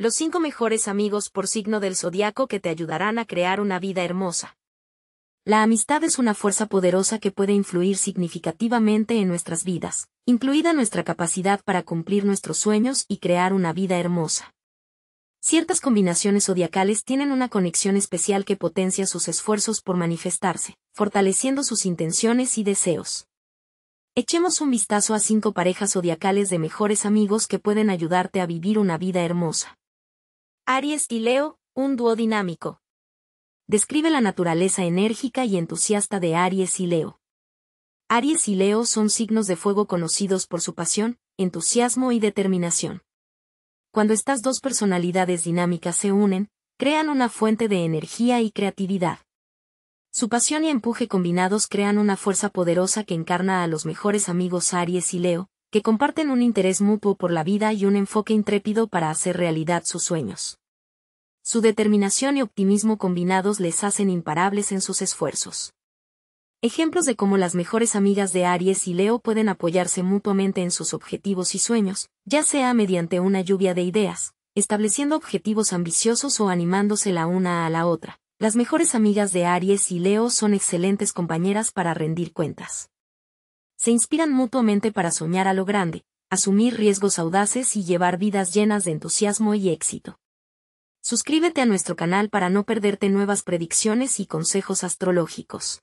Los cinco mejores amigos por signo del zodiaco que te ayudarán a crear una vida hermosa. La amistad es una fuerza poderosa que puede influir significativamente en nuestras vidas, incluida nuestra capacidad para cumplir nuestros sueños y crear una vida hermosa. Ciertas combinaciones zodiacales tienen una conexión especial que potencia sus esfuerzos por manifestarse, fortaleciendo sus intenciones y deseos. Echemos un vistazo a cinco parejas zodiacales de mejores amigos que pueden ayudarte a vivir una vida hermosa. Aries y Leo, un dúo dinámico. Describe la naturaleza enérgica y entusiasta de Aries y Leo. Aries y Leo son signos de fuego conocidos por su pasión, entusiasmo y determinación. Cuando estas dos personalidades dinámicas se unen, crean una fuente de energía y creatividad. Su pasión y empuje combinados crean una fuerza poderosa que encarna a los mejores amigos Aries y Leo, que comparten un interés mutuo por la vida y un enfoque intrépido para hacer realidad sus sueños. Su determinación y optimismo combinados les hacen imparables en sus esfuerzos. Ejemplos de cómo las mejores amigas de Aries y Leo pueden apoyarse mutuamente en sus objetivos y sueños, ya sea mediante una lluvia de ideas, estableciendo objetivos ambiciosos o animándose la una a la otra. Las mejores amigas de Aries y Leo son excelentes compañeras para rendir cuentas se inspiran mutuamente para soñar a lo grande, asumir riesgos audaces y llevar vidas llenas de entusiasmo y éxito. Suscríbete a nuestro canal para no perderte nuevas predicciones y consejos astrológicos.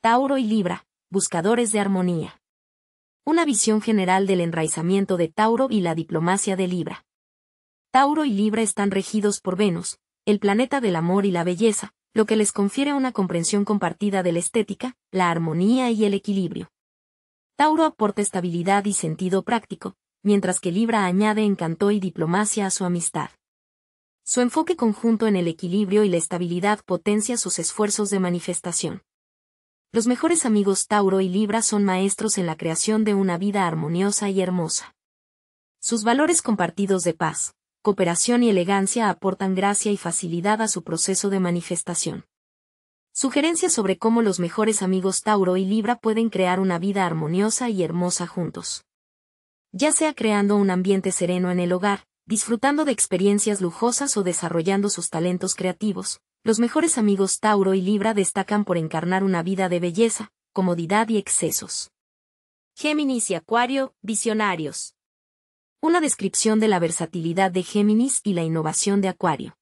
Tauro y Libra, buscadores de armonía. Una visión general del enraizamiento de Tauro y la diplomacia de Libra. Tauro y Libra están regidos por Venus, el planeta del amor y la belleza, lo que les confiere una comprensión compartida de la estética, la armonía y el equilibrio. Tauro aporta estabilidad y sentido práctico, mientras que Libra añade encanto y diplomacia a su amistad. Su enfoque conjunto en el equilibrio y la estabilidad potencia sus esfuerzos de manifestación. Los mejores amigos Tauro y Libra son maestros en la creación de una vida armoniosa y hermosa. Sus valores compartidos de paz, cooperación y elegancia aportan gracia y facilidad a su proceso de manifestación. Sugerencias sobre cómo los mejores amigos Tauro y Libra pueden crear una vida armoniosa y hermosa juntos. Ya sea creando un ambiente sereno en el hogar, disfrutando de experiencias lujosas o desarrollando sus talentos creativos, los mejores amigos Tauro y Libra destacan por encarnar una vida de belleza, comodidad y excesos. Géminis y Acuario, visionarios. Una descripción de la versatilidad de Géminis y la innovación de Acuario.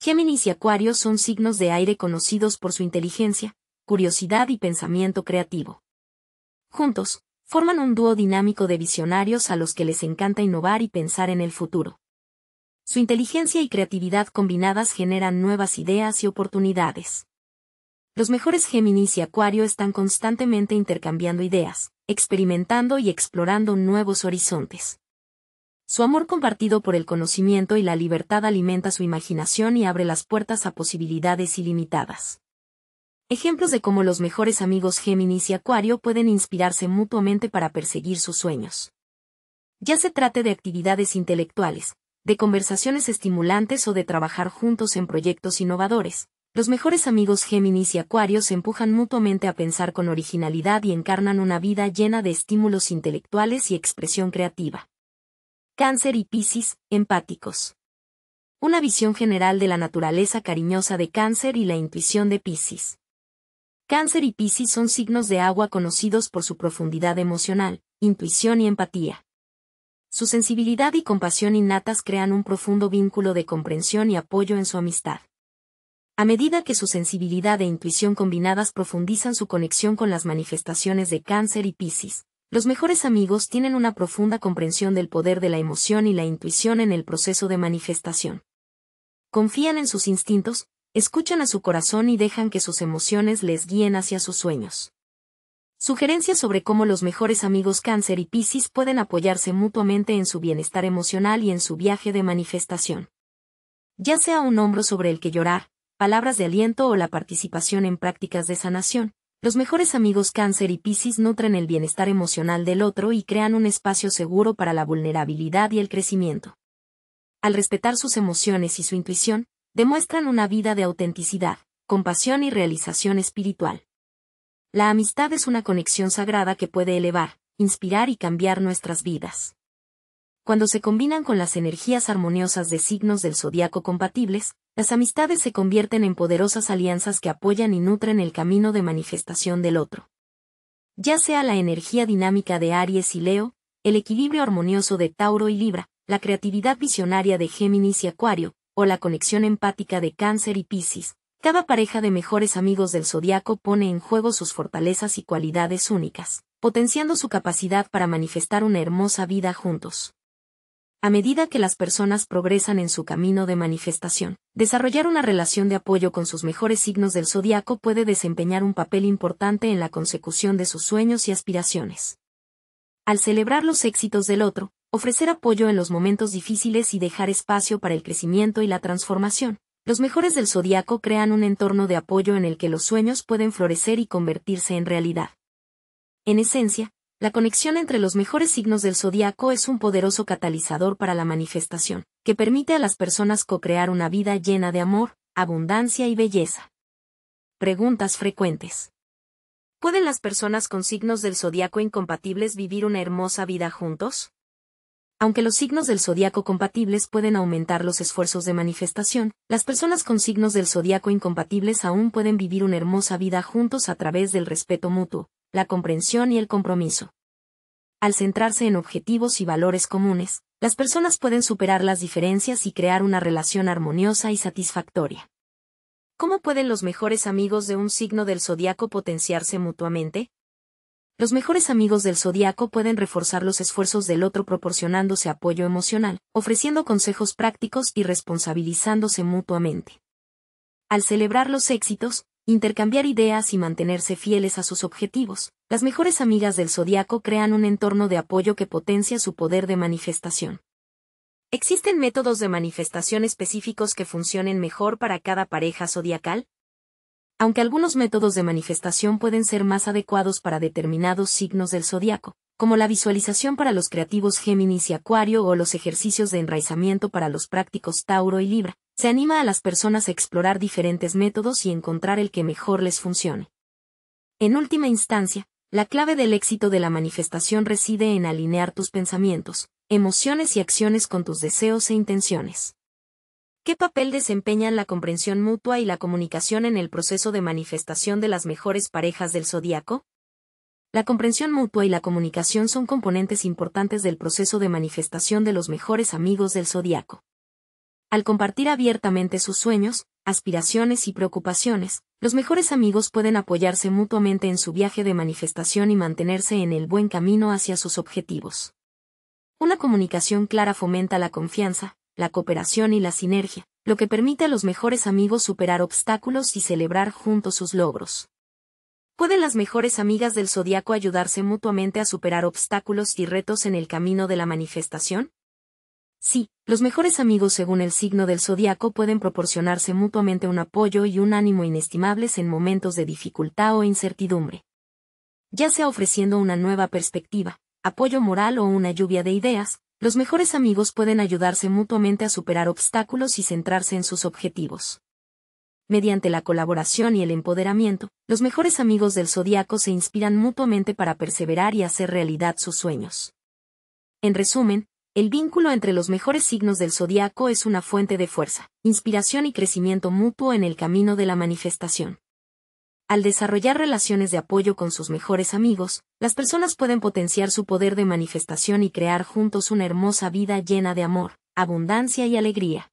Géminis y Acuario son signos de aire conocidos por su inteligencia, curiosidad y pensamiento creativo. Juntos, forman un dúo dinámico de visionarios a los que les encanta innovar y pensar en el futuro. Su inteligencia y creatividad combinadas generan nuevas ideas y oportunidades. Los mejores Géminis y Acuario están constantemente intercambiando ideas, experimentando y explorando nuevos horizontes. Su amor compartido por el conocimiento y la libertad alimenta su imaginación y abre las puertas a posibilidades ilimitadas. Ejemplos de cómo los mejores amigos Géminis y Acuario pueden inspirarse mutuamente para perseguir sus sueños. Ya se trate de actividades intelectuales, de conversaciones estimulantes o de trabajar juntos en proyectos innovadores, los mejores amigos Géminis y Acuario se empujan mutuamente a pensar con originalidad y encarnan una vida llena de estímulos intelectuales y expresión creativa. Cáncer y Piscis, empáticos. Una visión general de la naturaleza cariñosa de Cáncer y la intuición de Piscis. Cáncer y Piscis son signos de agua conocidos por su profundidad emocional, intuición y empatía. Su sensibilidad y compasión innatas crean un profundo vínculo de comprensión y apoyo en su amistad. A medida que su sensibilidad e intuición combinadas profundizan su conexión con las manifestaciones de cáncer y piscis, los mejores amigos tienen una profunda comprensión del poder de la emoción y la intuición en el proceso de manifestación. Confían en sus instintos, escuchan a su corazón y dejan que sus emociones les guíen hacia sus sueños. Sugerencias sobre cómo los mejores amigos cáncer y piscis pueden apoyarse mutuamente en su bienestar emocional y en su viaje de manifestación. Ya sea un hombro sobre el que llorar, palabras de aliento o la participación en prácticas de sanación, los mejores amigos cáncer y piscis nutren el bienestar emocional del otro y crean un espacio seguro para la vulnerabilidad y el crecimiento. Al respetar sus emociones y su intuición, demuestran una vida de autenticidad, compasión y realización espiritual. La amistad es una conexión sagrada que puede elevar, inspirar y cambiar nuestras vidas cuando se combinan con las energías armoniosas de signos del zodiaco compatibles, las amistades se convierten en poderosas alianzas que apoyan y nutren el camino de manifestación del otro. Ya sea la energía dinámica de Aries y Leo, el equilibrio armonioso de Tauro y Libra, la creatividad visionaria de Géminis y Acuario, o la conexión empática de Cáncer y Piscis, cada pareja de mejores amigos del zodiaco pone en juego sus fortalezas y cualidades únicas, potenciando su capacidad para manifestar una hermosa vida juntos. A medida que las personas progresan en su camino de manifestación, desarrollar una relación de apoyo con sus mejores signos del zodiaco puede desempeñar un papel importante en la consecución de sus sueños y aspiraciones. Al celebrar los éxitos del otro, ofrecer apoyo en los momentos difíciles y dejar espacio para el crecimiento y la transformación, los mejores del zodiaco crean un entorno de apoyo en el que los sueños pueden florecer y convertirse en realidad. En esencia, la conexión entre los mejores signos del zodiaco es un poderoso catalizador para la manifestación, que permite a las personas co-crear una vida llena de amor, abundancia y belleza. Preguntas frecuentes. ¿Pueden las personas con signos del zodiaco incompatibles vivir una hermosa vida juntos? Aunque los signos del zodiaco compatibles pueden aumentar los esfuerzos de manifestación, las personas con signos del zodiaco incompatibles aún pueden vivir una hermosa vida juntos a través del respeto mutuo, la comprensión y el compromiso. Al centrarse en objetivos y valores comunes, las personas pueden superar las diferencias y crear una relación armoniosa y satisfactoria. ¿Cómo pueden los mejores amigos de un signo del zodiaco potenciarse mutuamente? Los mejores amigos del zodiaco pueden reforzar los esfuerzos del otro proporcionándose apoyo emocional, ofreciendo consejos prácticos y responsabilizándose mutuamente. Al celebrar los éxitos, intercambiar ideas y mantenerse fieles a sus objetivos, las mejores amigas del zodiaco crean un entorno de apoyo que potencia su poder de manifestación. ¿Existen métodos de manifestación específicos que funcionen mejor para cada pareja zodiacal? Aunque algunos métodos de manifestación pueden ser más adecuados para determinados signos del zodiaco, como la visualización para los creativos Géminis y Acuario o los ejercicios de enraizamiento para los prácticos Tauro y Libra, se anima a las personas a explorar diferentes métodos y encontrar el que mejor les funcione. En última instancia, la clave del éxito de la manifestación reside en alinear tus pensamientos, emociones y acciones con tus deseos e intenciones. ¿Qué papel desempeñan la comprensión mutua y la comunicación en el proceso de manifestación de las mejores parejas del zodiaco? La comprensión mutua y la comunicación son componentes importantes del proceso de manifestación de los mejores amigos del zodiaco. Al compartir abiertamente sus sueños, aspiraciones y preocupaciones, los mejores amigos pueden apoyarse mutuamente en su viaje de manifestación y mantenerse en el buen camino hacia sus objetivos. Una comunicación clara fomenta la confianza, la cooperación y la sinergia, lo que permite a los mejores amigos superar obstáculos y celebrar juntos sus logros. ¿Pueden las mejores amigas del zodiaco ayudarse mutuamente a superar obstáculos y retos en el camino de la manifestación? Sí, los mejores amigos según el signo del zodiaco pueden proporcionarse mutuamente un apoyo y un ánimo inestimables en momentos de dificultad o incertidumbre. Ya sea ofreciendo una nueva perspectiva, apoyo moral o una lluvia de ideas, los mejores amigos pueden ayudarse mutuamente a superar obstáculos y centrarse en sus objetivos. Mediante la colaboración y el empoderamiento, los mejores amigos del zodiaco se inspiran mutuamente para perseverar y hacer realidad sus sueños. En resumen, el vínculo entre los mejores signos del zodiaco es una fuente de fuerza, inspiración y crecimiento mutuo en el camino de la manifestación. Al desarrollar relaciones de apoyo con sus mejores amigos, las personas pueden potenciar su poder de manifestación y crear juntos una hermosa vida llena de amor, abundancia y alegría.